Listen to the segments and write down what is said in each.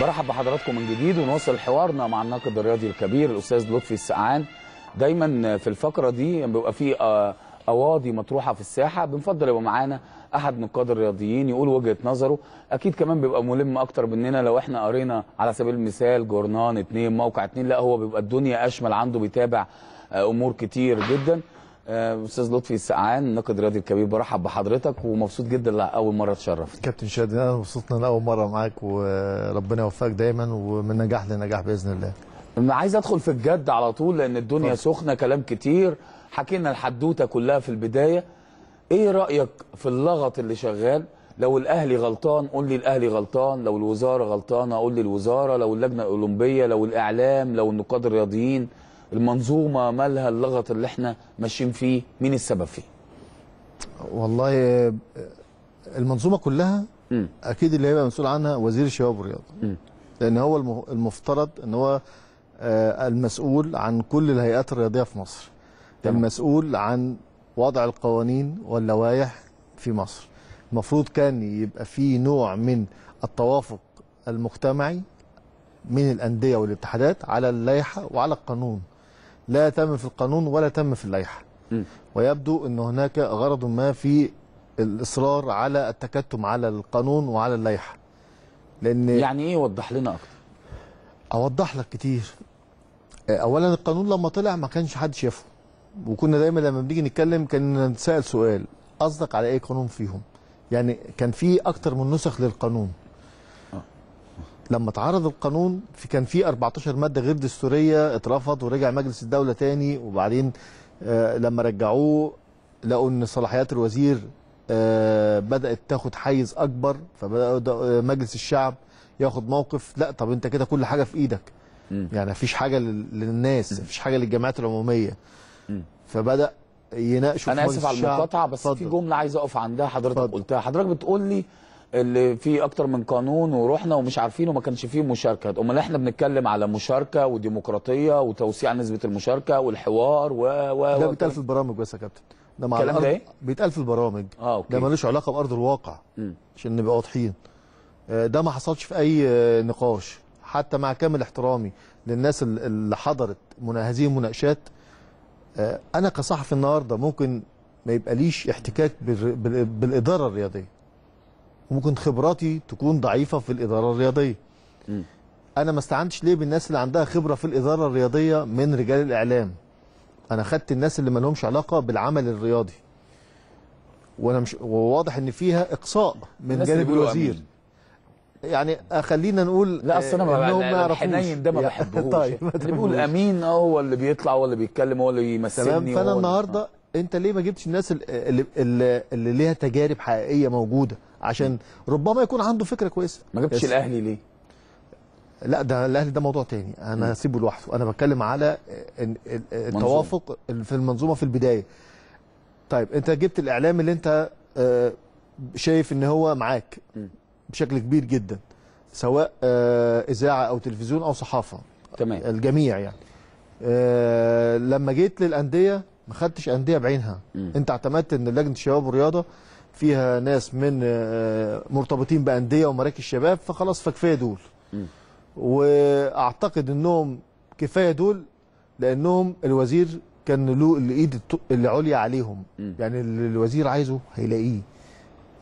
برحب بحضراتكم من جديد ونواصل حوارنا مع الناقد الرياضي الكبير الاستاذ لطفي السقعان دايما في الفقره دي بيبقى في آه، اواضي مطروحه في الساحه بنفضل يبقى معانا احد نقاد الرياضيين يقول وجهه نظره اكيد كمان بيبقى ملم اكتر مننا لو احنا قرينا على سبيل المثال جورنان اتنين موقع اتنين لا هو بيبقى الدنيا اشمل عنده بيتابع آه، امور كتير جدا آه، استاذ لطفي السقعان الناقد الرياضي الكبير برحب بحضرتك ومبسوط جدا لاول مره تشرف كابتن شادي انا مبسوط ان اول مره معاك وربنا يوفقك دايما ومن نجاح لنجاح باذن الله انا عايز ادخل في الجد على طول لان الدنيا طب. سخنه كلام كتير حكينا الحدوته كلها في البدايه ايه رايك في اللغط اللي شغال لو الاهلي غلطان قول لي الاهلي غلطان لو الوزاره غلطانه قول لي الوزاره لو اللجنه الاولمبيه لو الاعلام لو النقاد الرياضيين المنظومه مالها اللغط اللي احنا ماشيين فيه مين السبب فيه والله المنظومه كلها م. اكيد اللي هيبقى مسؤول عنها وزير الشباب والرياضه لان هو المفترض ان هو آه، المسؤول عن كل الهيئات الرياضيه في مصر طبعا. المسؤول عن وضع القوانين واللوائح في مصر المفروض كان يبقى في نوع من التوافق المجتمعي من الانديه والاتحادات على اللائحه وعلى القانون لا تم في القانون ولا تم في اللائحه ويبدو ان هناك غرض ما في الاصرار على التكتم على القانون وعلى اللائحه لان يعني ايه وضح لنا اكتر اوضح لك كتير اولا القانون لما طلع ما كانش حد شافه وكنا دايما لما بنيجي نتكلم كان نتسال سؤال قصدك على ايه قانون فيهم يعني كان في اكتر من نسخ للقانون لما اتعرض القانون في كان في 14 ماده غير دستوريه اترفض ورجع مجلس الدوله تاني وبعدين آه، لما رجعوه لقوا ان صلاحيات الوزير آه، بدات تاخد حيز اكبر فبدا آه، مجلس الشعب ياخد موقف لا طب انت كده كل حاجه في ايدك يعني مفيش حاجه للناس مفيش حاجه للجامعات العموميه فبدا يناقشوا انا اسف على المقاطعه بس فضل. في جمله عايز اقف عندها حضرتك فضل. قلتها حضرتك بتقول لي اللي فيه اكتر من قانون ورحنا ومش عارفين وما كانش فيه مشاركه امال احنا بنتكلم على مشاركه وديمقراطيه وتوسيع نسبه المشاركه والحوار و و ده بيتقال في البرامج بس يا كابتن ده مع الكلام ده إيه؟ بيتقال في البرامج اه أوكي. ده ملوش علاقه بارض الواقع عشان نبقى واضحين آه، ده ما حصلش في اي آه، نقاش حتى مع كامل احترامي للناس اللي حضرت هذه المناقشات آه، انا كصحفي النهارده ممكن ما يبقاليش احتكاك بالاداره الرياضيه وممكن خبراتي تكون ضعيفه في الاداره الرياضيه م. انا ما استعنتش ليه بالناس اللي عندها خبره في الاداره الرياضيه من رجال الاعلام انا خدت الناس اللي ما لهمش علاقه بالعمل الرياضي وانا مش وواضح ان فيها اقصاء من جانب الوزير يعني خلينا نقول لا اصل انا ما آه، يعرفوش الحنين ده ما بحبهوش طيب اللي بيقول امين هو اللي بيطلع هو اللي بيتكلم هو اللي بيمثلني تمام فانا النهارده آه. انت ليه ما جبتش الناس اللي, اللي, اللي ليها تجارب حقيقيه موجوده عشان ربما يكون عنده فكره كويسه ما جبتش الاهلي ليه؟ لا ده الاهلي ده موضوع تاني انا هسيبه لوحده انا بتكلم على التوافق في المنظومه في البدايه طيب انت جبت الاعلام اللي انت آه، شايف ان هو معاك بشكل كبير جدا سواء آه، اذاعه او تلفزيون او صحافه تمام الجميع يعني آه، لما جيت للانديه ما خدتش انديه بعينها انت اعتمدت ان لجنه الشباب والرياضه فيها ناس من آه، مرتبطين بانديه ومراكز شباب فخلاص فكفايه دول واعتقد انهم كفايه دول لانهم الوزير كان له الايد العليا عليهم يعني اللي الوزير عايزه هيلاقيه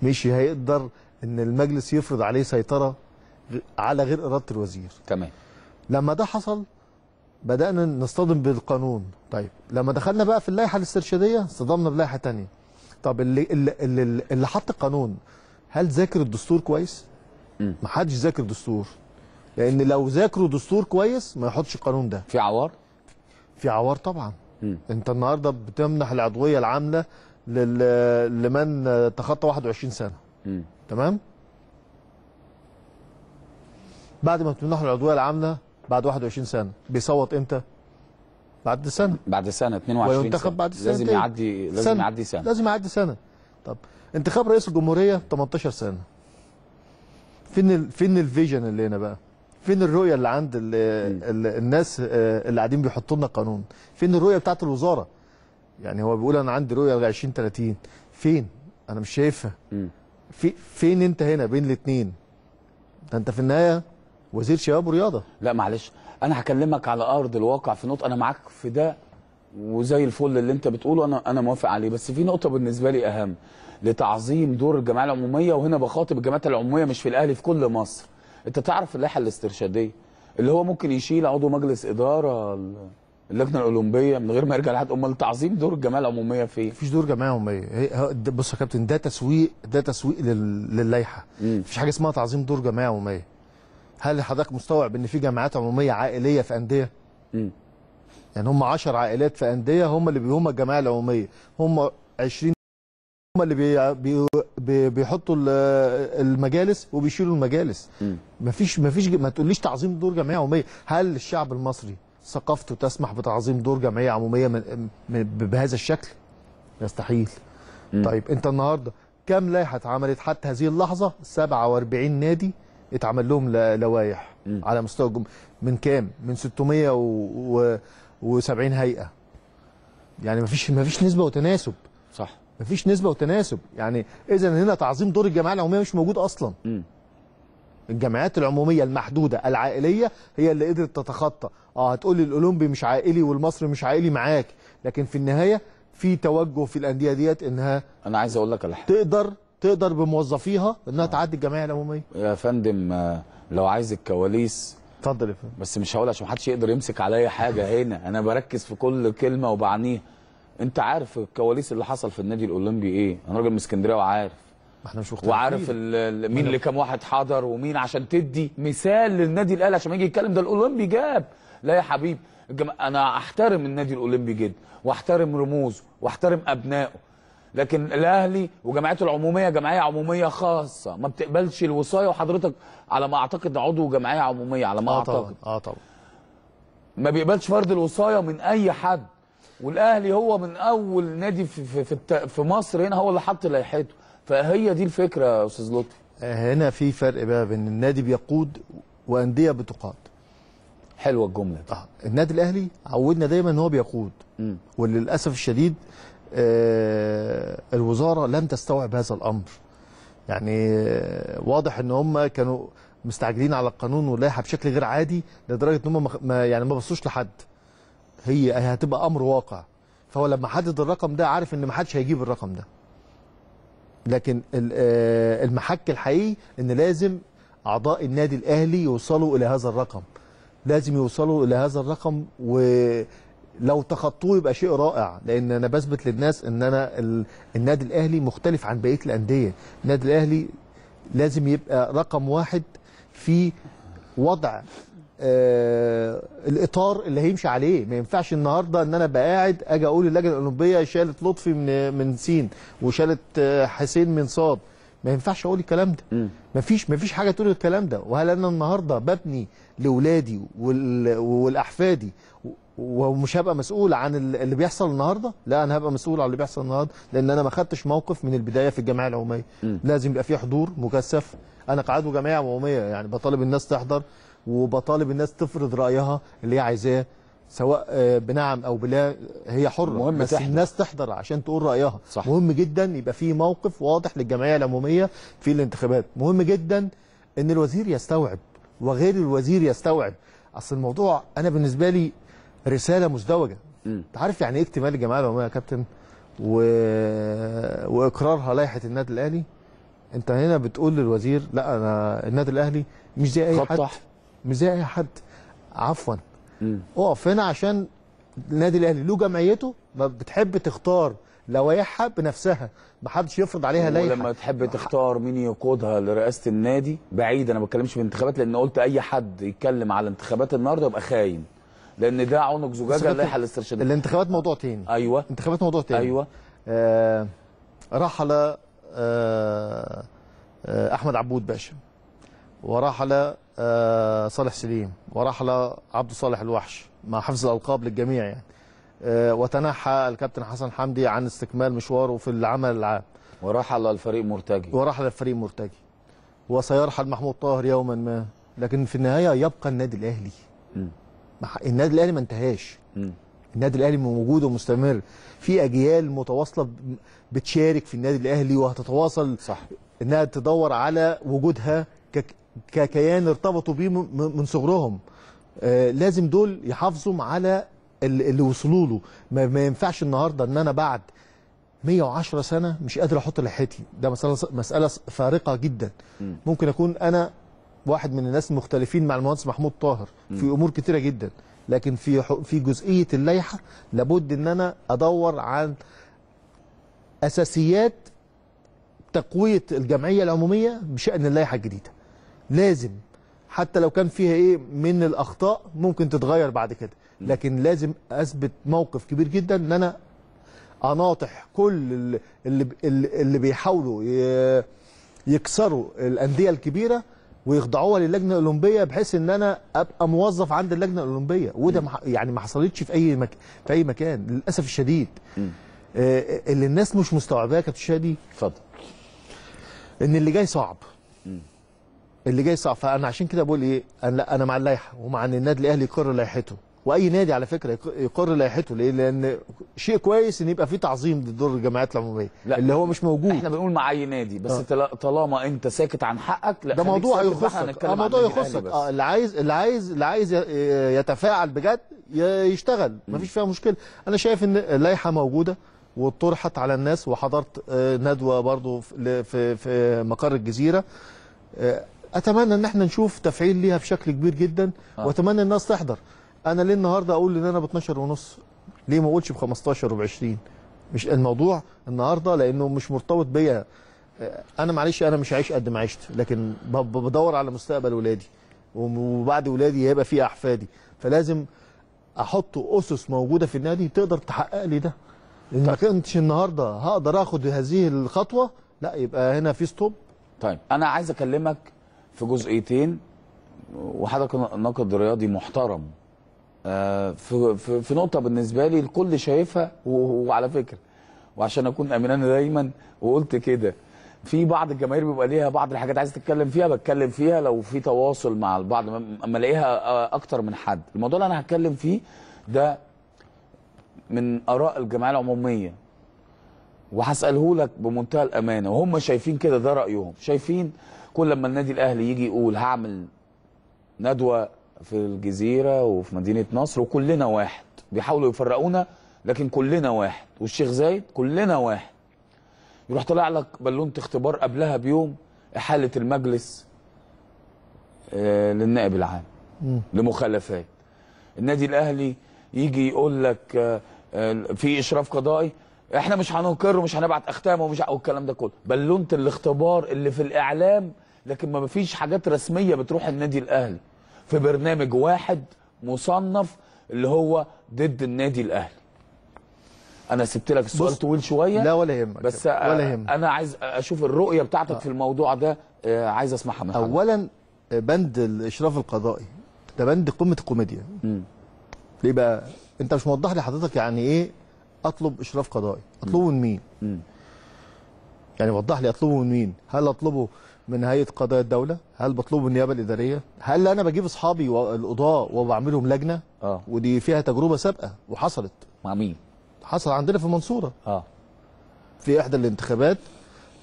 مش هيقدر ان المجلس يفرض عليه سيطره على غير اراده الوزير تمام لما ده حصل بدانا نصطدم بالقانون طيب لما دخلنا بقى في اللائحه الاسترشاديه اصطدمنا بلائحه ثانيه طب اللي اللي, اللي حط القانون هل ذاكر الدستور كويس؟ ما حدش ذاكر دستور لان لو ذاكروا دستور كويس ما يحطش القانون ده في عوار؟ في عوار طبعا مم. انت النهارده بتمنح العضويه لل... لمن تخطى 21 سنه مم. تمام؟ بعد ما بتمنحوا العضويه العامله بعد 21 سنه بيصوت امتى؟ بعد سنه بعد سنه 22 وينتخب سنة. بعد سنه لازم يعدي لازم سنة. يعدي سنه لازم يعدي سنه طب انتخاب رئيس الجمهوريه 18 سنه فين ال... فين الفيجن اللي هنا بقى فين الرؤيه اللي عند ال... ال... الناس آه، اللي قاعدين بيحطوا لنا قانون فين الرؤيه بتاعه الوزاره يعني هو بيقول انا عندي رؤيه ل 30 فين انا مش شايفها في فين انت هنا بين الاثنين ده انت في النهايه وزير شباب ورياضه لا معلش انا هكلمك على ارض الواقع في نقطه انا معاك في ده وزي الفل اللي انت بتقوله انا انا موافق عليه بس في نقطه بالنسبه لي اهم لتعظيم دور الجمعيه العموميه وهنا بخاطب الجمعيات العموميه مش في الاهلي في كل مصر انت تعرف اللائحه الاسترشاديه اللي هو ممكن يشيل عضو مجلس اداره اللجنه الاولمبيه من غير ما يرجع لحد امال تعظيم دور الجمعيه العموميه فين؟ إيه؟ مفيش دور جمعيه عموميه بص يا كابتن ده تسويق ده تسويق للائحه مفيش حاجه اسمها تعظيم دور جمعيه عموميه هل حضرتك مستوعب ان في جمعيات عموميه عائليه في انديه؟ امم يعني هم 10 عائلات في انديه هم اللي هم الجمعيه العموميه هم 20 هم اللي بي بي بيحطوا المجالس وبيشيلوا المجالس مفيش مفيش ما تقوليش تعظيم دور جمعيه عموميه هل الشعب المصري ثقافته تسمح بتعظيم دور جمعيه عموميه من بهذا الشكل يستحيل مم. طيب انت النهارده كم لائحه اتعملت حتى هذه اللحظه 47 نادي اتعمل لهم لوائح على مستوى الجم... من كام؟ من 670 هيئه يعني مفيش مفيش نسبه وتناسب صح مفيش نسبه وتناسب يعني اذا هنا تعظيم دور الجمعيه العموميه مش موجود اصلا م. الجمعيات العموميه المحدوده العائليه هي اللي قدرت تتخطى اه هتقولي الاولمبي مش عائلي والمصري مش عائلي معاك لكن في النهايه في توجه في الانديه ديت انها انا عايز اقول لك على حاجه تقدر تقدر بموظفيها انها آه. تعدي الجمعيه العموميه يا فندم آه، لو عايز الكواليس اتفضل يا فندم بس مش هقول عشان محدش يقدر يمسك عليا حاجه هنا انا بركز في كل كلمه وبعنيها انت عارف الكواليس اللي حصل في النادي الاولمبي ايه انا راجل من اسكندريه وعارف احنا مش مختلفين وعارف مين اللي كام واحد حضر ومين عشان تدي مثال للنادي الاهلي عشان ما يجي يتكلم ده الاولمبي جاب لا يا حبيبي انا احترم النادي الاولمبي جدا واحترم رموزه واحترم ابنائه لكن الاهلي وجمعيته العموميه جمعيه عموميه خاصه ما بتقبلش الوصايه وحضرتك على ما اعتقد عضو جمعيه عموميه على ما آه اعتقد اه طبعا ما بيقبلش فرض الوصايه من اي حد والاهلي هو من اول نادي في في, في مصر هنا هو اللي حط لائحته فهي دي الفكره يا استاذ لطفي آه، هنا في فرق بقى بين النادي بيقود وانديه بتقاد حلوه الجمله دي آه. النادي الاهلي عودنا دايما ان هو بيقود م. وللاسف الشديد آه، الوزاره لم تستوعب هذا الامر يعني آه، واضح ان هم كانوا مستعجلين على القانون واللائحه بشكل غير عادي لدرجه ان هم ما يعني ما بصوش لحد هي هتبقى امر واقع فهو لما حدد الرقم ده عارف ان ما حدش هيجيب الرقم ده لكن آه، المحك الحقيقي ان لازم اعضاء النادي الاهلي يوصلوا الى هذا الرقم لازم يوصلوا الى هذا الرقم و لو تخطوه يبقى شيء رائع لان انا بثبت للناس ان انا ال... النادي الاهلي مختلف عن بقيه الانديه النادي الاهلي لازم يبقى رقم واحد في وضع آه الاطار اللي هيمشي عليه ما ينفعش النهارده ان انا ابقى قاعد اجي اقول اللجنه الاولمبيه شالت لطفي من من سين وشالت آه، حسين من صاد ما ينفعش اقول الكلام ده ما فيش ما فيش حاجه تقول الكلام ده وهل انا النهارده ببني لاولادي ولاحفادي ومش هبقى مسؤول عن اللي بيحصل النهارده لا انا هبقى مسؤول عن اللي بيحصل النهارده لان انا ما خدتش موقف من البدايه في الجمعيه العموميه لازم يبقى في حضور مكثف انا قاعده جمعيه عموميه يعني بطالب الناس تحضر وبطالب الناس تفرض رايها اللي هي عايزاه سواء آه، بنعم او بلا هي حره مهم بس تحضر. الناس تحضر عشان تقول رايها صح. مهم جدا يبقى في موقف واضح للجمعيه العموميه في الانتخابات مهم جدا ان الوزير يستوعب وغير الوزير يستوعب اصل الموضوع انا بالنسبه لي رساله مزدوجه انت عارف يعني ايه اكتمال الجمعيه العموميه يا كابتن و... واقرارها لائحه النادي الاهلي انت هنا بتقول للوزير لا انا النادي الاهلي مش زي اي حد مش زي اي حد عفوا اقف هنا عشان النادي الاهلي له جمعيته ما بتحب تختار لوائحها بنفسها ما حدش يفرض عليها لائحه ولما تحب تختار مين يقودها لرئاسه النادي بعيد انا ما بتكلمش في الانتخابات لان قلت اي حد يتكلم على انتخابات النهارده يبقى خاين لان ده عنق زجاجه اللائحه الاسترشاديه الانتخابات موضوع تاني ايوه انتخابات موضوع تاني ايوه آه رحل آه آه احمد عبود باشا ورحل آه صالح سليم ورحل عبد صالح الوحش مع حفظ الالقاب للجميع يعني آه وتنحى الكابتن حسن حمدي عن استكمال مشواره في العمل العام ورحل الفريق مرتجي ورحل الفريق مرتجي وسيرحل محمود طاهر يوما ما لكن في النهايه يبقى النادي الاهلي م. النادي الاهلي ما انتهاش النادي الاهلي موجود ومستمر في اجيال متواصله بتشارك في النادي الاهلي وهتتواصل صح انها تدور على وجودها ككيان ارتبطوا بيه من صغرهم آه، لازم دول يحافظوا على اللي وصلوا له ما, ما ينفعش النهارده ان انا بعد 110 سنه مش قادر احط لحيتي ده مساله مساله فارقه جدا ممكن اكون انا واحد من الناس المختلفين مع المهندس محمود طاهر في امور كثيره جدا لكن في في جزئيه اللائحه لابد ان انا ادور عن اساسيات تقويه الجمعيه العموميه بشان اللائحه الجديده لازم حتى لو كان فيها ايه من الاخطاء ممكن تتغير بعد كده لكن لازم اثبت موقف كبير جدا ان انا اناطح كل اللي اللي بيحاولوا يكسروا الانديه الكبيره ويخضعوها للجنه الاولمبيه بحيث ان انا ابقى موظف عند اللجنه الاولمبيه وده مح... يعني ما حصلتش في اي مك... في اي مكان للاسف الشديد آه،, آه اللي الناس مش مستوعباه يا كابتن شادي اتفضل ان اللي جاي صعب م. اللي جاي صعب فانا عشان كده بقول ايه انا انا مع اللائحه ومع ان النادي الاهلي يقرر لائحته واي نادي على فكره يقر لائحته ليه؟ لان شيء كويس ان يبقى في تعظيم لدور الجمعيات العموميه لا اللي هو مش موجود احنا بنقول مع اي نادي بس أه. طالما انت ساكت عن حقك لا ده موضوع يخصك اه موضوع يخصك اه اللي عايز اللي عايز اللي عايز يتفاعل بجد يشتغل مفيش فيها مشكله انا شايف ان اللائحه موجوده وطرحت على الناس وحضرت آه، ندوه برضو في في مقر الجزيره آه، اتمنى ان احنا نشوف تفعيل ليها بشكل كبير جدا آه. واتمنى الناس تحضر انا ليه النهارده اقول ان انا ب 12 ونص ليه ما اقولش ب 15 وب 20 مش الموضوع النهارده لانه مش مرتبط بيا انا معلش انا مش عايش قد ما عشت لكن بدور على مستقبل ولادي وبعد ولادي هيبقى في احفادي فلازم احط اسس موجوده في النادي تقدر تحقق لي ده ان ما كنتش النهارده هقدر اخد هذه الخطوه لا يبقى هنا في ستوب طيب انا عايز اكلمك في جزئيتين وحضرتك ناقد رياضي محترم آه، في, في, في نقطه بالنسبه لي الكل شايفها وعلى فكره وعشان اكون أنا دايما وقلت كده في بعض الجماهير بيبقى ليها بعض الحاجات عايز تتكلم فيها بتكلم فيها لو في تواصل مع البعض اما الاقيها آه، اكتر من حد الموضوع اللي انا هتكلم فيه ده من اراء الجمعيه العموميه وهساله لك بمنتهى الامانه وهم شايفين كده ده رايهم شايفين كل لما النادي الاهلي يجي يقول هعمل ندوه في الجزيره وفي مدينه نصر وكلنا واحد بيحاولوا يفرقونا لكن كلنا واحد والشيخ زايد كلنا واحد يروح طلع لك بالونه اختبار قبلها بيوم احاله المجلس آه، للنائب العام لمخالفات النادي الاهلي يجي يقول لك آه، آه، في اشراف قضائي احنا مش هنقر ومش هنبعت اختام ومش والكلام ده كله بالونه الاختبار اللي في الاعلام لكن ما فيش حاجات رسميه بتروح النادي الاهلي في برنامج واحد مصنف اللي هو ضد النادي الاهلي انا سبت لك السؤال طويل شويه لا ولا يهمك بس ولا يهمك. انا عايز اشوف الرؤيه بتاعتك آه. في الموضوع ده آه، عايز اسمعها من اولا آه، بند الاشراف القضائي ده بند قمه الكوميديا ليه بقى انت مش موضح لي حضرتك يعني ايه اطلب اشراف قضائي اطلبه من مين مم. يعني وضح لي اطلبه من مين هل اطلبه من هيئه قضايا الدوله هل بطلبه النيابه الاداريه هل انا بجيب اصحابي والقضاء وبعملهم لجنه اه ودي فيها تجربه سابقه وحصلت مع مين حصل عندنا في المنصوره اه في احدى الانتخابات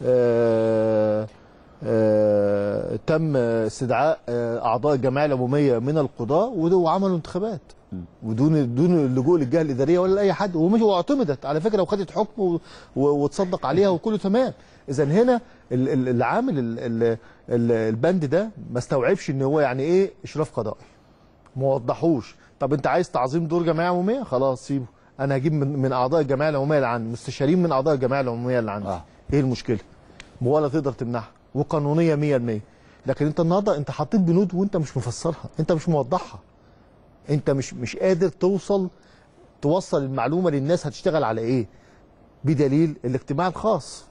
آه آه، تم استدعاء آه، اعضاء الجمعيه العموميه من القضاه وعملوا انتخابات ودون دون اللجوء للجهه الاداريه ولا لاي حد ومش واعتمدت على فكره وخدت حكم وتصدق عليها وكله تمام اذا هنا العامل البند ده ما استوعبش ان هو يعني ايه اشراف قضائي ما وضحوش طب انت عايز تعظيم دور جمعيه عموميه خلاص سيبه انا هجيب من, من اعضاء الجمعيه العموميه اللي عندي مستشارين من اعضاء الجمعيه العموميه اللي عندي آه. ايه المشكله ولا تقدر تمنعها وقانونيه 100% لكن انت النهارده انت حطيت بنود وانت مش مفسرها انت مش موضحها انت مش مش قادر توصل توصل المعلومه للناس هتشتغل على ايه بدليل الاجتماع الخاص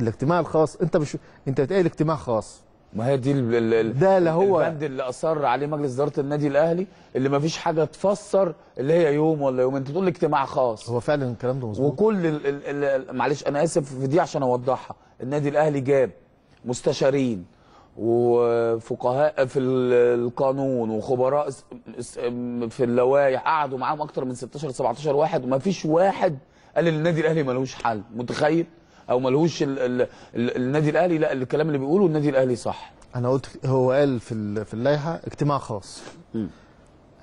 الاجتماع الخاص انت مش انت بتقول اجتماع خاص ما هي دي ال ال ده اللي هو البند اللي اصر عليه مجلس اداره النادي الاهلي اللي ما فيش حاجه تفسر اللي هي يوم ولا يوم انت تقول اجتماع خاص هو فعلا الكلام ده مظبوط وكل ال ال ال معلش انا اسف في دي عشان اوضحها النادي الاهلي جاب مستشارين وفقهاء في القانون وخبراء في اللوائح قعدوا معاهم اكتر من 16 17 واحد وما فيش واحد قال النادي الاهلي ملوش حل متخيل او ملوش الـ الـ الـ النادي الاهلي لا الكلام اللي بيقوله النادي الاهلي صح انا قلت هو قال في في اللائحه اجتماع خاص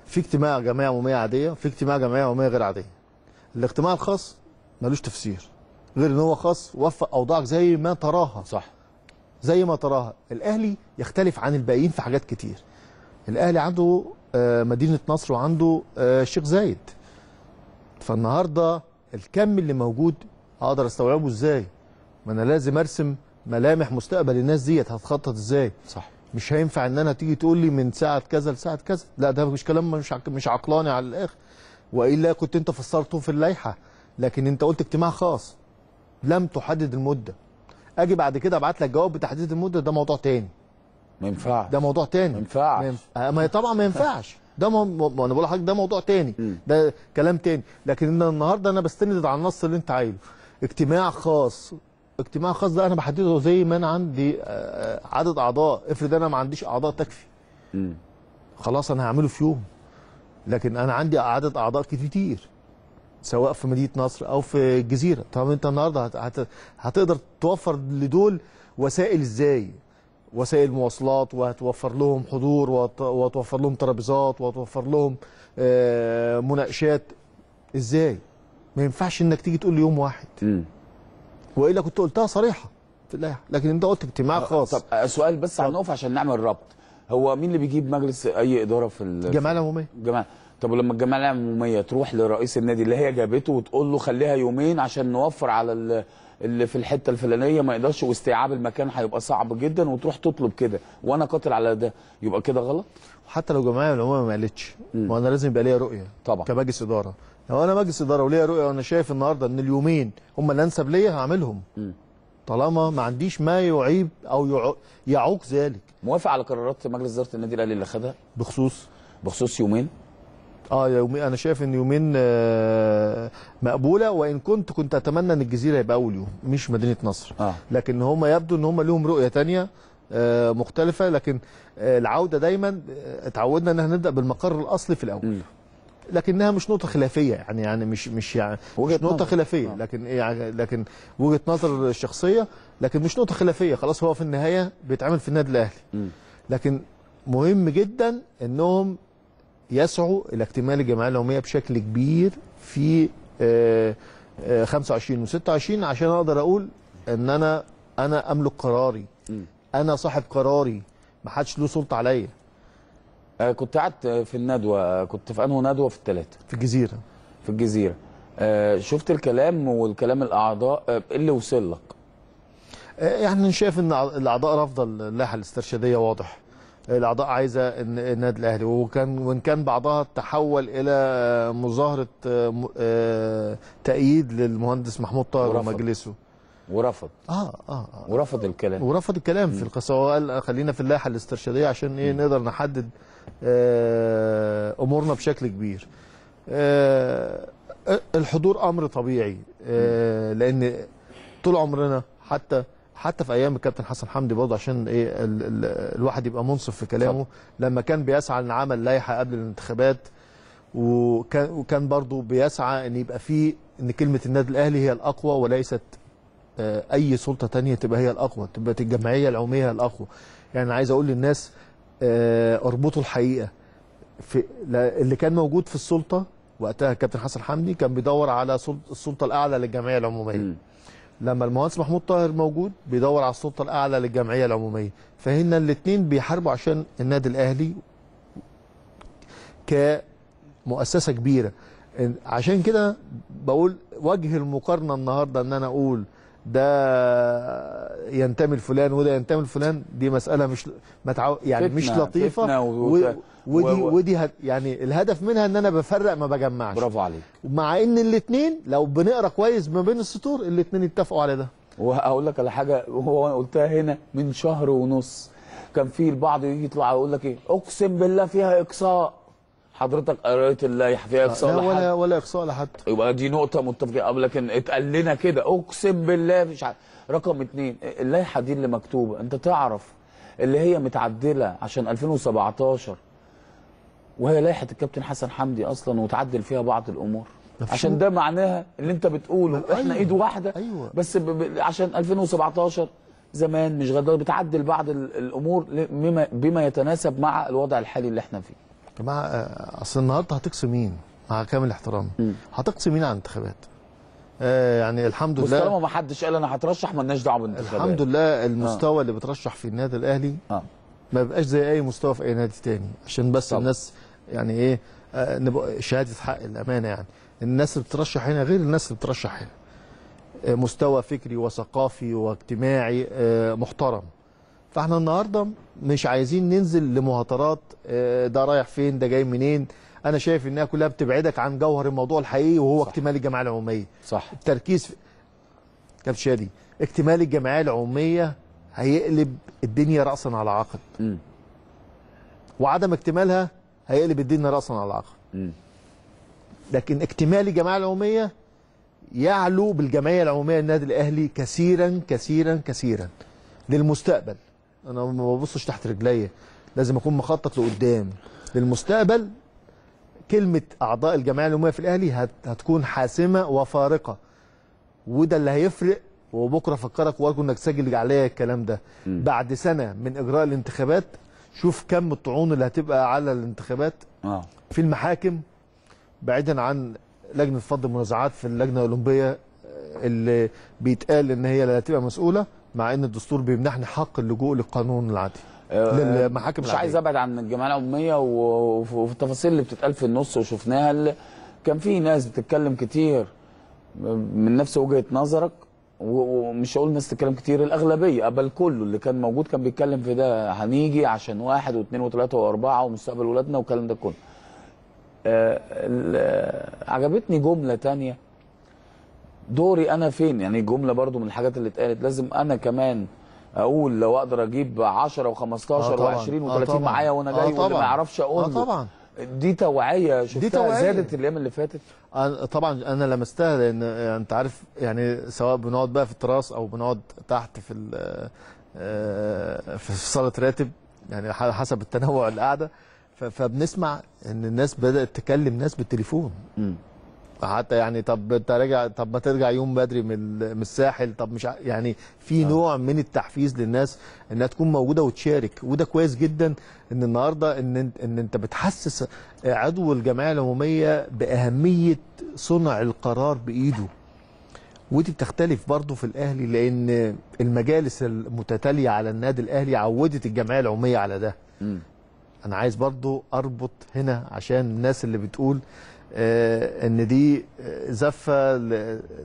في اجتماع جمعيه عموميه عاديه في اجتماع جمعيه عموميه غير عاديه الاجتماع الخاص ملوش تفسير غير ان هو خاص وفق اوضاعك زي ما تراها صح زي ما تراها الاهلي يختلف عن الباقيين في حاجات كتير الاهلي عنده آه، مدينه نصر وعنده آه، الشيخ زايد فالنهارده الكم اللي موجود اقدر استوعبه ازاي ما انا لازم ارسم ملامح مستقبل الناس ديت هتخطط ازاي صح مش هينفع ان انا تيجي تقول لي من ساعه كذا لساعه كذا لا ده مش كلام مش مش عقلاني على الاخر والا كنت انت فسرته في اللائحه لكن انت قلت اجتماع خاص لم تحدد المده اجي بعد كده ابعت لك جواب بتحديد المده ده موضوع تاني ما ينفعش ده موضوع تاني ما ينفعش ما آه، طبعا ما ينفعش ده م... انا بقول لحضرتك ده موضوع تاني م. ده كلام تاني لكن النهارده انا بستند على النص اللي انت عايزه اجتماع خاص اجتماع خاص ده انا بحدده زي ما انا عندي آه، عدد اعضاء افرض انا ما عنديش اعضاء تكفي م. خلاص انا هعمله في يوم لكن انا عندي عدد اعضاء كتير سواء في مدينه نصر او في الجزيره طب انت النهارده هت... هتقدر توفر لدول وسائل ازاي وسائل مواصلات وهتوفر لهم حضور وت... وهتوفر لهم ترابيزات وهتوفر لهم آه... مناقشات ازاي ما ينفعش انك تيجي تقول لي يوم واحد م. والا كنت قلتها صريحه في اللائحه لكن انت قلت اجتماع آه، خاص طب آه، سؤال بس هنقف عشان نعمل ربط هو مين اللي بيجيب مجلس اي اداره في جمعيه عموميه جمعيه طب ولما الجمعيه العموميه تروح لرئيس النادي اللي هي جابته وتقول له خليها يومين عشان نوفر على اللي في الحته الفلانيه ما يقدرش واستيعاب المكان هيبقى صعب جدا وتروح تطلب كده وانا قاتل على ده يبقى كده غلط حتى لو جمعيه العموميه ما قالتش ما انا لازم يبقى ليا رؤيه طبعا كمجلس اداره لو انا مجلس اداره وليا رؤيه وانا شايف النهارده ان اليومين هم الانسب ليا هعملهم م. طالما ما عنديش ما يعيب او يعوق ذلك موافق على قرارات مجلس اداره النادي الاهلي اللي خدها بخصوص بخصوص يومين اه يومين انا شايف ان يومين آه، مقبوله وان كنت كنت اتمنى ان الجزيره يبقى اول يوم مش مدينه نصر آه. لكن هم يبدو ان هم لهم رؤيه ثانيه آه، مختلفه لكن آه، العوده دايما اتعودنا ان احنا نبدا بالمقر الاصلي في الاول م. لكنها مش نقطه خلافيه يعني يعني مش مش يعني مش نقطه نظر. خلافيه آه. لكن ايه لكن وجهه نظر الشخصيه لكن مش نقطه خلافيه خلاص هو في النهايه بيتعامل في النادي الاهلي لكن مهم جدا انهم يسعوا الى اكتمال الجمعيه اليوميه بشكل كبير في 25 آه، آه، و26 عشان اقدر اقول ان انا انا املك قراري انا صاحب قراري ما حدش له سلطه عليا آه، كنت قعدت في الندوه كنت في انه ندوه في الثلاثه في الجزيره في الجزيره شفت الكلام والكلام الاعضاء إيه اللي وصل لك يعني شايف ان الاعضاء رافضه اللائحه الاسترشاديه واضح الاعضاء عايزه النادي الاهلي وكان وان كان بعضها تحول الى مظاهره آه، آه، تأييد للمهندس محمود طاهر ومجلسه ورفض اه اه, آه. ورفض الكلام ورفض الكلام في القصه وقال خلينا في اللائحه الاسترشاديه عشان ايه نقدر نحدد آه، امورنا بشكل كبير الحضور امر طبيعي لان طول عمرنا حتى حتى في ايام الكابتن حسن حمدي برضه عشان ايه ال ال الواحد يبقى منصف في كلامه صح. لما كان بيسعى لعمل لائحه قبل الانتخابات وكان وكان برضه بيسعى ان يبقى فيه ان كلمه النادي الاهلي هي الاقوى وليست آه، اي سلطه تانية تبقى هي الاقوى تبقى الجمعيه العموميه هي الاقوى يعني عايز اقول للناس آه، اربطوا الحقيقه في اللي كان موجود في السلطه وقتها الكابتن حسن حمدي كان بيدور على السلطه الاعلى للجمعيه العموميه م. لما المهندس محمود طاهر موجود بيدور على السلطه الاعلى للجمعيه العموميه فهنا الاثنين بيحاربوا عشان النادي الاهلي كمؤسسه كبيره عشان كده بقول وجه المقارنه النهارده ان انا اقول ده ينتمي لفلان وده ينتمي لفلان دي مساله مش متعو يعني مش لطيفه فتنة و... ودي و... ودي هد... يعني الهدف منها ان انا بفرق ما بجمعش برافو عليك مع ان الاثنين لو بنقرا كويس ما بين السطور الاثنين اتفقوا على ده وهقول لك على حاجه هو قلتها هنا من شهر ونص كان في البعض يجي يطلع يقول لك ايه اقسم بالله فيها اقصاء حضرتك قريت اللائحه فيها اقصاء لا ولا ولا اقصاء لحد يبقى دي نقطه متفقين قبل لكن اتقال لنا كده اقسم بالله مش عارف رقم اتنين اللائحه دي اللي مكتوبه انت تعرف اللي هي متعدله عشان 2017 وهي لائحه الكابتن حسن حمدي اصلا وتعدل فيها بعض الامور عشان ده معناها اللي انت بتقوله أيوة. احنا ايد واحده أيوة. بس ب... عشان 2017 زمان مش غدار بتعدل بعض الامور بما يتناسب مع الوضع الحالي اللي احنا فيه جماعه آه، اصل النهارده هتقصي مين مع كامل احترامي هتقصي مين على الانتخابات آه يعني الحمد لله طالما ما حدش قال انا هترشح مالناش دعوه بالانتخابات الحمد لله آه. المستوى آه. اللي بترشح في النادي الاهلي آه. ما بقاش زي اي مستوى في اي نادي تاني عشان بس طبعا. الناس يعني ايه آه نبقى شهاده حق الامانه يعني الناس اللي بترشح هنا غير الناس اللي بترشح هنا آه مستوى فكري وثقافي واجتماعي آه محترم فاحنا النهارده مش عايزين ننزل لمهاترات آه، ده رايح فين ده جاي منين انا شايف انها كلها بتبعدك عن جوهر الموضوع الحقيقي وهو صح. اكتمال الجمعيه العموميه صح التركيز في... كابتن شادي اكتمال الجمعيه العموميه هيقلب الدنيا راسا على عقب وعدم اكتمالها هيقلب الدنيا راسا على عقب لكن اكتمال الجمعيه العموميه يعلو بالجمعيه العموميه النادي الاهلي كثيرا كثيرا كثيرا للمستقبل انا ما ببصش تحت رجليا لازم اكون مخطط لقدام للمستقبل كلمه اعضاء الجمعيه العموميه في الاهلي هت... هتكون حاسمه وفارقه وده اللي هيفرق وبكره افكرك وارجو انك تسجل عليا الكلام ده م. بعد سنه من اجراء الانتخابات شوف كم الطعون اللي هتبقى على الانتخابات آه. في المحاكم بعيدا عن لجنه فض المنازعات في اللجنه الاولمبيه آه، اللي بيتقال ان هي اللي هتبقى مسؤوله مع ان الدستور بيمنحني حق اللجوء للقانون العادي آه، للمحاكم مش العادية. عايز ابعد عن الجمعيه العموميه وفي التفاصيل اللي بتتقال في النص وشفناها اللي كان في ناس بتتكلم كتير من نفس وجهه نظرك ومش هقول ناس تتكلم كتير الاغلبيه بل كله اللي كان موجود كان بيتكلم في ده هنيجي عشان واحد واثنين وثلاثه واربعه ومستقبل ولادنا والكلام ده كله. آه، عجبتني جمله ثانيه دوري انا فين يعني جمله برضو من الحاجات اللي اتقالت لازم انا كمان اقول لو اقدر اجيب 10 و15 آه و20 و30 آه معايا وانا جاي آه واللي ما يعرفش اقول آه طبعا دي توعيه شفتها دي توعية. زادت الايام اللي فاتت آه، طبعا انا لمستها لان آه، انت عارف يعني سواء بنقعد بقى في التراس او بنقعد تحت في آه، في صاله راتب يعني حسب التنوع القعده فبنسمع ان الناس بدات تكلم ناس بالتليفون م. حتى يعني طب انت راجع طب ما ترجع يوم بدري من الساحل طب مش يعني في آه. نوع من التحفيز للناس انها تكون موجوده وتشارك وده كويس جدا ان النهارده ان انت ان انت بتحسس عضو الجمعيه العموميه باهميه صنع القرار بايده ودي بتختلف برضه في الاهلي لان المجالس المتتاليه على النادي الاهلي عودت الجمعيه العموميه على ده م. انا عايز برضه اربط هنا عشان الناس اللي بتقول آه، ان دي آه، زفه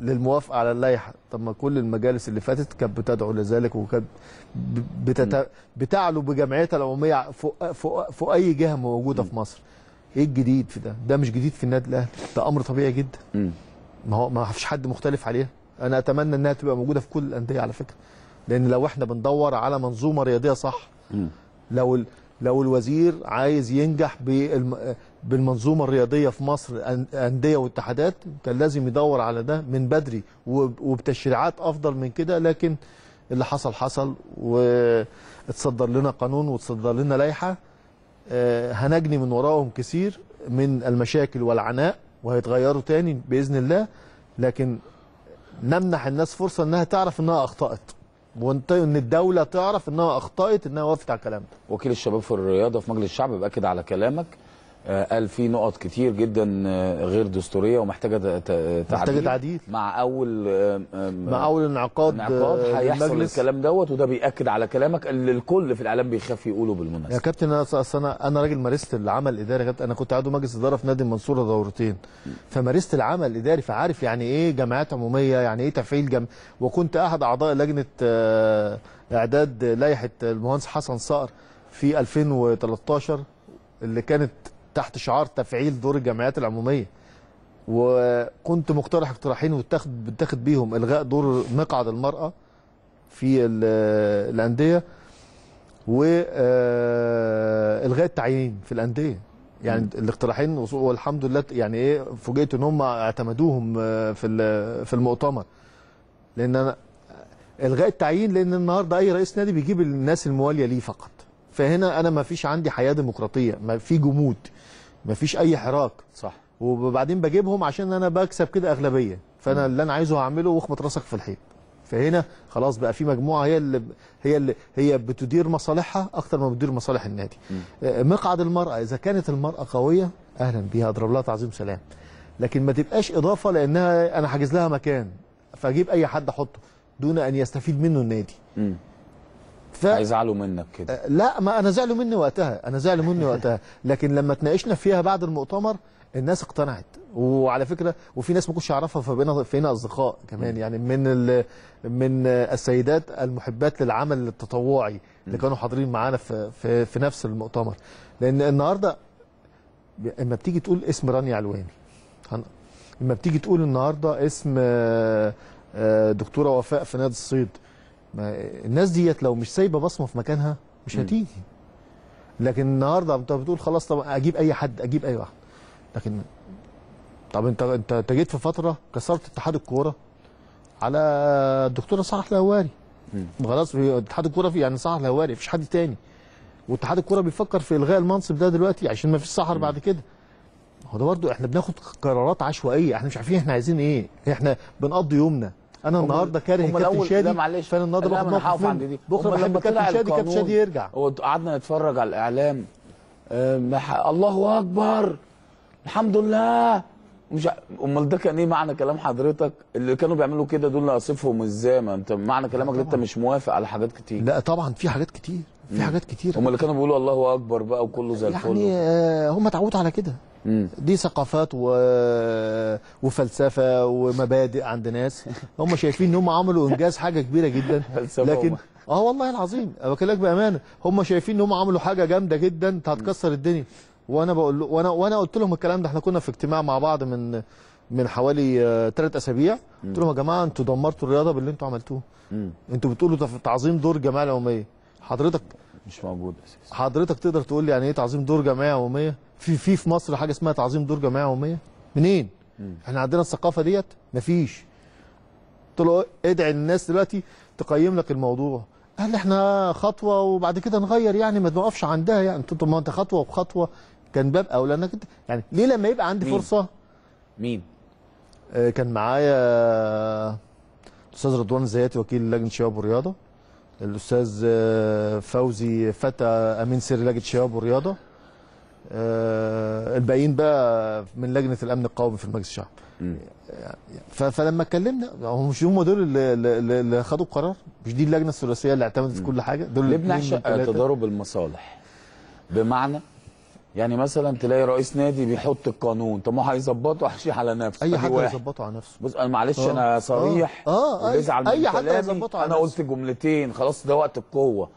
للموافقه على اللائحه طب ما كل المجالس اللي فاتت كانت بتدعو لذلك وكانت بتت... بتعلو بجمعيتها العموميه فوق... فوق... فوق اي جهه موجوده في مصر ايه الجديد في ده ده مش جديد في النادي الاهلي ده امر طبيعي جدا ما هو ما فيش حد مختلف عليها انا اتمنى انها تبقى موجوده في كل الانديه على فكره لان لو احنا بندور على منظومه رياضيه صح لو ال... لو الوزير عايز ينجح بالم... بالمنظومه الرياضيه في مصر انديه واتحادات كان لازم يدور على ده من بدري وبتشريعات افضل من كده لكن اللي حصل حصل واتصدر لنا قانون واتصدر لنا لائحه آه، هنجني من وراهم كثير من المشاكل والعناء وهيتغيروا تاني باذن الله لكن نمنح الناس فرصه انها تعرف انها اخطات وان الدوله تعرف انها اخطات انها وافقت على الكلام ده. وكيل الشباب في الرياضه في مجلس الشعب باكد على كلامك آه، قال في نقط كتير جدا آه، غير دستوريه ومحتاجه تعديل محتاجه تعديل مع اول مع اول انعقاد انعقاد هيحصل الكلام دوت وده بياكد على كلامك اللي الكل في الاعلام بيخاف يقوله بالمناسبه يا كابتن انا انا انا راجل مارست العمل الاداري انا كنت عضو مجلس اداره في نادي المنصوره دورتين فمارست العمل الاداري فعارف يعني ايه جمعيات عموميه يعني ايه تفعيل جم وكنت احد اعضاء لجنه آه، اعداد لائحه المهندس حسن صقر في 2013 اللي كانت تحت شعار تفعيل دور الجمعيات العموميه وكنت مقترح اقتراحين واتاخد بتاخد بيهم الغاء دور مقعد المراه في الانديه والغاء آه، التعيين في الانديه يعني الاقتراحين والحمد لله يعني ايه فوجئت ان هم اعتمدوهم آه، في في المؤتمر لان انا الغاء التعيين لان النهارده اي رئيس نادي بيجيب الناس المواليه ليه فقط فهنا انا ما فيش عندي حياه ديمقراطيه ما في جمود ما فيش اي حراك صح وبعدين بجيبهم عشان انا بكسب كده اغلبيه فانا م. اللي انا عايزه هعمله واخبط راسك في الحيط فهنا خلاص بقى في مجموعه هي اللي هي اللي هي بتدير مصالحها اكتر ما بتدير مصالح النادي م. آه، مقعد المراه اذا كانت المراه قويه اهلا بيها اضرب لها تعظيم سلام لكن ما تبقاش اضافه لانها انا حاجز لها مكان فاجيب اي حد احطه دون ان يستفيد منه النادي م. ف... هيزعلوا منك كده آه، لا ما انا زعلوا مني وقتها انا زعلوا مني وقتها لكن لما تناقشنا فيها بعد المؤتمر الناس اقتنعت وعلى فكره وفي ناس ما كنتش اعرفها فبقينا فينا اصدقاء كمان يعني من ال... من السيدات المحبات للعمل التطوعي اللي كانوا حاضرين معانا في... في في نفس المؤتمر لان النهارده اما بتيجي تقول اسم رانيا علواني اما بتيجي تقول النهارده اسم آه، آه، دكتوره وفاء في نادي الصيد ما الناس ديت لو مش سايبه بصمه في مكانها مش هتيجي لكن النهارده انت بتقول خلاص طب اجيب اي حد اجيب اي واحد لكن طب انت انت تجيت جيت في فتره كسرت اتحاد الكوره على الدكتور صلاح الهواري خلاص اتحاد الكوره في يعني صلاح الهواري مفيش حد تاني واتحاد الكوره بيفكر في الغاء المنصب ده دلوقتي عشان ما فيش صحر بعد كده هو ده برضه احنا بناخد قرارات عشوائيه احنا مش عارفين احنا عايزين ايه احنا بنقضي يومنا انا النهارده كاره كابتن شادي فانا النهارده باخد موقف من بكره بحب كابتن شادي كابتن شادي يرجع وقعدنا نتفرج على الاعلام أه الله اكبر الحمد لله مش امال ده كان ايه معنى كلام حضرتك اللي كانوا بيعملوا كده دول اصفهم ازاي ما انت معنى كلامك ان انت مش موافق على حاجات كتير لا طبعا في حاجات كتير في حاجات كتير هم اللي كانوا بيقولوا الله اكبر بقى وكله زي يعني، الفل يعني هم اتعودوا على كده دي ثقافات و... وفلسفه ومبادئ عند ناس هم شايفين ان هم عملوا انجاز حاجه كبيره جدا لكن اه والله العظيم انا بكلمك بامانه هم شايفين ان هم عملوا حاجه جامده جدا هتكسر الدنيا وانا بقول له وانا وانا قلت لهم الكلام ده احنا كنا في اجتماع مع بعض من من حوالي ثلاث آه، اسابيع قلت لهم يا جماعه انتوا دمرتوا الرياضه باللي انتوا عملتوه انتوا بتقولوا تعظيم دور الجمعيه العموميه حضرتك مش موجود اساسا حضرتك تقدر تقول لي يعني ايه تعظيم دور جمعيه عموميه في في في مصر حاجه اسمها تعظيم دور جمعيه عموميه منين مم. احنا عندنا الثقافه ديت مفيش طلعوا ادعي الناس دلوقتي تقيم لك الموضوع قال احنا خطوه وبعد كده نغير يعني ما توقفش عندها يعني طب ما انت خطوه بخطوه كان باب اولى انك انت يعني ليه لما يبقى عندي مين؟ فرصه مين آه كان معايا الاستاذ رضوان زياتي وكيل لجنه شباب والرياضه الاستاذ آه، فوزي فتى امين سر لجنه شباب والرياضه آه، الباقيين بقى من لجنه الامن القومي في المجلس الشعبي فلما اتكلمنا هم مش هم دول اللي خدوا القرار مش دي اللجنه الثلاثيه اللي اعتمدت كل حاجه دول ليه بنعشق تضارب المصالح بمعنى يعني مثلا تلاقي رئيس نادي بيحط القانون طب ما هو هيظبطه هيشيح على نفسه اي حد هيظبطه على نفسه بص انا معلش آه. انا صريح اه اه اي, أي حد هيظبطه على نفسه انا قلت جملتين خلاص ده وقت القوه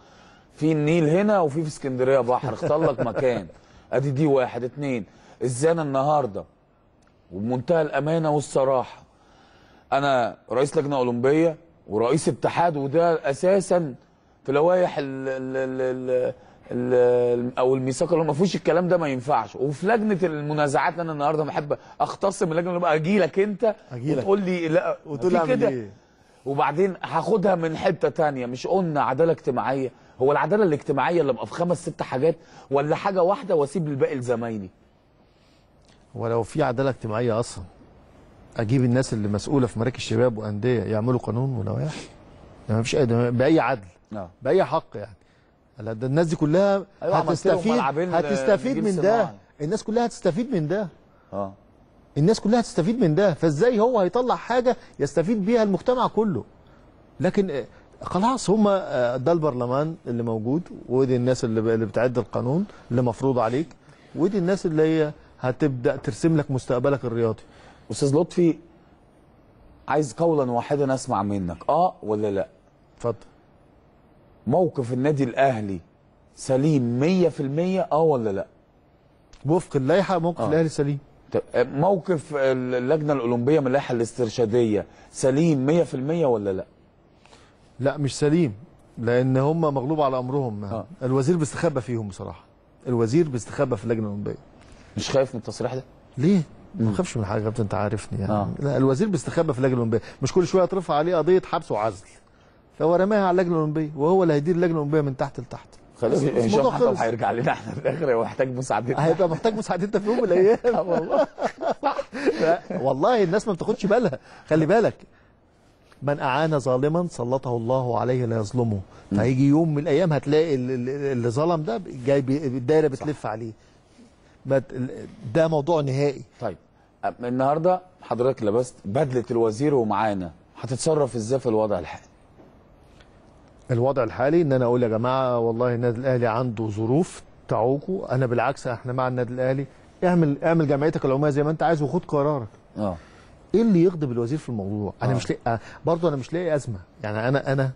في النيل هنا وفي في اسكندريه بحر اختار لك مكان ادي دي واحد اتنين ازاي انا النهارده وبمنتهى الامانه والصراحه انا رئيس لجنه اولمبيه ورئيس اتحاد وده اساسا في لوائح ال ال ال ال او الميثاق اللي ما فيهوش الكلام ده ما ينفعش وفي لجنه المنازعات انا النهارده بحب اختصم اللجنه اللي اجي لك انت أجيلك. وتقول لي لا وتقول لي كده إيه؟ وبعدين هاخدها من حته تانية مش قلنا عداله اجتماعيه هو العداله الاجتماعيه اللي ابقى في خمس ست حاجات ولا حاجه واحده واسيب الباقي لزمايلي ولو في عداله اجتماعيه اصلا اجيب الناس اللي مسؤوله في مراكز شباب وانديه يعملوا قانون ولوائح يعني ما فيش اي باي عدل آه. باي حق يعني ده الناس دي كلها أيوة هتستفيد هتستفيد من ده الناس كلها هتستفيد من ده اه الناس كلها هتستفيد من ده فازاي هو هيطلع حاجه يستفيد بيها المجتمع كله لكن خلاص هم آه، ده البرلمان اللي موجود ودي الناس اللي اللي بتعد القانون اللي مفروض عليك ودي الناس اللي هي هتبدا ترسم لك مستقبلك الرياضي استاذ لطفي عايز قولا واحدا اسمع منك اه ولا لا اتفضل موقف النادي الاهلي سليم 100% اه ولا لا وفق اللائحه موقف آه. الاهلي سليم آه، موقف اللجنه الاولمبيه من اللائحه الاسترشاديه سليم 100% ولا لا لا مش سليم لان هم مغلوب على امرهم آه. الوزير بيستخبى فيهم بصراحه الوزير بيستخبى في اللجنه الاولمبيه مش خايف من التصريح ده ليه ما خافش من حاجه يا انت عارفني يعني آه. لا الوزير بيستخبى في اللجنه الاولمبيه مش كل شويه ترفع عليه قضيه حبس وعزل فهو رماها على اللجنه الاولمبيه وهو اللي هيدير اللجنه الاولمبيه من تحت لتحت خلاص شاء الله هيرجع لنا احنا في الاخر هو محتاج مساعدتنا هيبقى محتاج مساعدتنا في يوم من الايام آه، والله والله الناس ما بتاخدش بالها خلي بالك من أعان ظالما سلطه الله عليه لا يظلمه فهيجي يوم من الأيام هتلاقي اللي ظلم ده جاي الدايرة بتلف صح. عليه ده موضوع نهائي طيب النهاردة حضرتك لبست بدلة الوزير ومعانا هتتصرف ازاي في الوضع الحالي الوضع الحالي ان انا اقول يا جماعه والله النادي الاهلي عنده ظروف تعوقه انا بالعكس احنا مع النادي الاهلي اعمل اعمل جمعيتك العموميه زي ما انت عايز وخد قرارك اه ايه اللي يغضب الوزير في الموضوع انا آه. مش لاقي آه، برضه انا مش لاقي ازمه يعني انا انا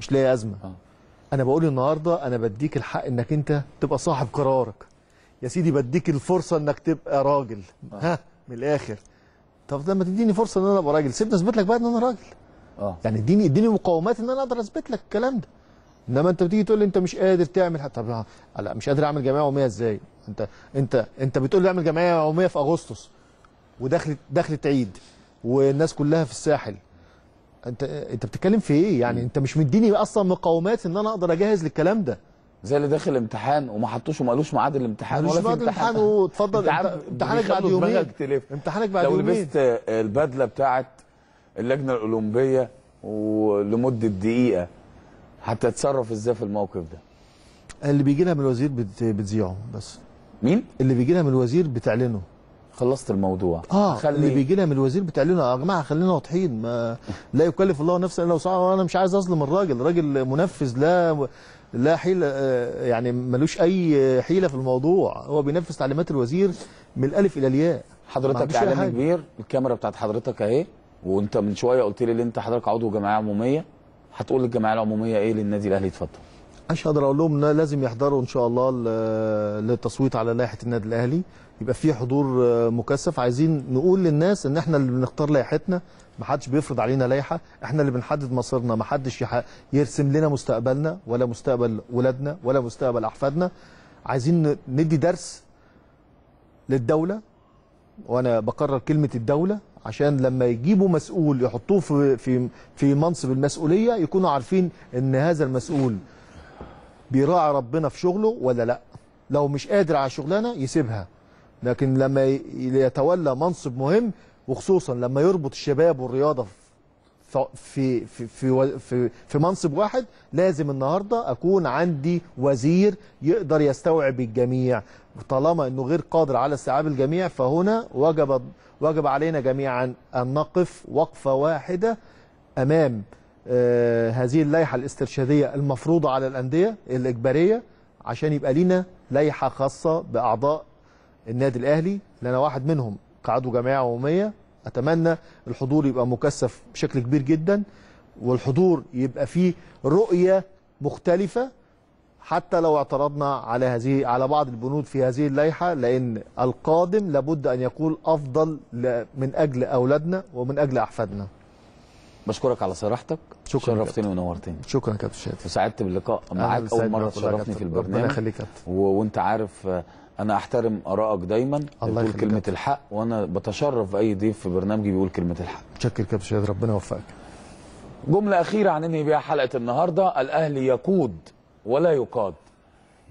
مش لاقي ازمه آه. انا بقول النهارده انا بديك الحق انك انت تبقى صاحب قرارك يا سيدي بديك الفرصه انك تبقى راجل آه. ها من الاخر طب لما تديني فرصه ان انا ابقى راجل سيبني اثبت لك بقى ان انا راجل اه يعني اديني اديني مقومات ان انا اقدر اثبت لك الكلام ده انما انت بتيجي تقول لي انت مش قادر تعمل حتى طب آه، لا مش قادر اعمل جمعيه يوميه ازاي انت انت انت بتقول لي اعمل جمعيه يوميه في اغسطس ودخلت دخلت عيد والناس كلها في الساحل انت انت بتتكلم في ايه يعني انت مش مديني اصلا مقومات ان انا اقدر اجهز للكلام ده زي اللي داخل امتحان وما حطوش وما قالوش ميعاد الامتحان ولا في امتحان واتفضل امتحانك بعد يومين امتحانك بعد يومين لو لبست البدله بتاعه اللجنه الاولمبيه ولمده دقيقه هتتصرف ازاي في الموقف ده اللي بيجي لها من الوزير بتذيعه بس مين اللي بيجي لها من الوزير بتعلنه خلصت الموضوع اه خلي... اللي بيجي لها من الوزير بتعلنوا يا جماعه خلينا واضحين ما لا يكلف الله نفسا الا وسعها وانا مش عايز اظلم الراجل الراجل منفذ لا لا حيله آه، يعني ملوش اي حيله في الموضوع هو بينفذ تعليمات الوزير من الالف الى الياء حضرتك اعلامي كبير الكاميرا بتاعت حضرتك اهي وانت من شويه قلت لي ان انت حضرتك عضو جمعيه عموميه هتقول للجمعيه العموميه ايه للنادي الاهلي اتفضل مش هقدر اقول لهم لازم يحضروا ان شاء الله للتصويت على لائحه النادي الاهلي يبقى في حضور آه، مكثف عايزين نقول للناس ان احنا اللي بنختار لائحتنا ما حدش بيفرض علينا لائحه احنا اللي بنحدد مصيرنا ما حدش يرسم لنا مستقبلنا ولا مستقبل ولادنا ولا مستقبل احفادنا عايزين ندي درس للدوله وانا بكرر كلمه الدوله عشان لما يجيبوا مسؤول يحطوه في في في منصب المسؤوليه يكونوا عارفين ان هذا المسؤول بيراعي ربنا في شغله ولا لا لو مش قادر على شغلانه يسيبها لكن لما يتولى منصب مهم وخصوصا لما يربط الشباب والرياضه في في في في, في منصب واحد لازم النهارده اكون عندي وزير يقدر يستوعب الجميع طالما انه غير قادر على استيعاب الجميع فهنا وجب وجب علينا جميعا ان نقف وقفه واحده امام آه، هذه اللائحه الاسترشاديه المفروضه على الانديه الاجباريه عشان يبقى لينا لائحه خاصه باعضاء النادي الاهلي اللي انا واحد منهم كعضو جمعيه عموميه اتمنى الحضور يبقى مكثف بشكل كبير جدا والحضور يبقى فيه رؤيه مختلفه حتى لو اعترضنا على هذه على بعض البنود في هذه اللائحه لان القادم لابد ان يكون افضل من اجل اولادنا ومن اجل احفادنا. بشكرك على صراحتك شكرا شرفتني ونورتني شكرا كابتن شادي وسعدت باللقاء معاك اول مره تشرفني في البرنامج ربنا يخليك وانت عارف آه، انا احترم ارائك دايما الله تقول كلمه ده. الحق وانا بتشرف اي ضيف في برنامجي بيقول كلمه الحق متشكر كابتن شهاد ربنا يوفقك جمله اخيره عن هننهي بيها حلقه النهارده الاهلي يقود ولا يقاد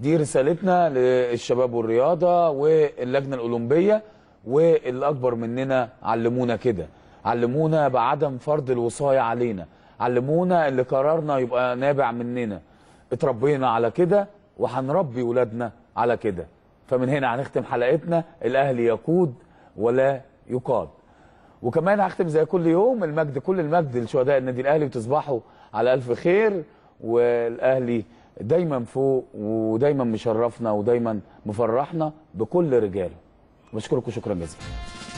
دي رسالتنا للشباب والرياضه واللجنه الاولمبيه والاكبر مننا علمونا كده علمونا بعدم فرض الوصايه علينا علمونا اللي قرارنا يبقى نابع مننا اتربينا على كده وهنربي ولادنا على كده فمن هنا هنختم حلقتنا الاهلي يقود ولا يقاد وكمان هختم زي كل يوم المجد كل المجد لشهداء النادي الاهلي وتصبحوا على الف خير والاهلي دايما فوق ودايما مشرفنا ودايما مفرحنا بكل رجاله بشكركم شكرا جزيلا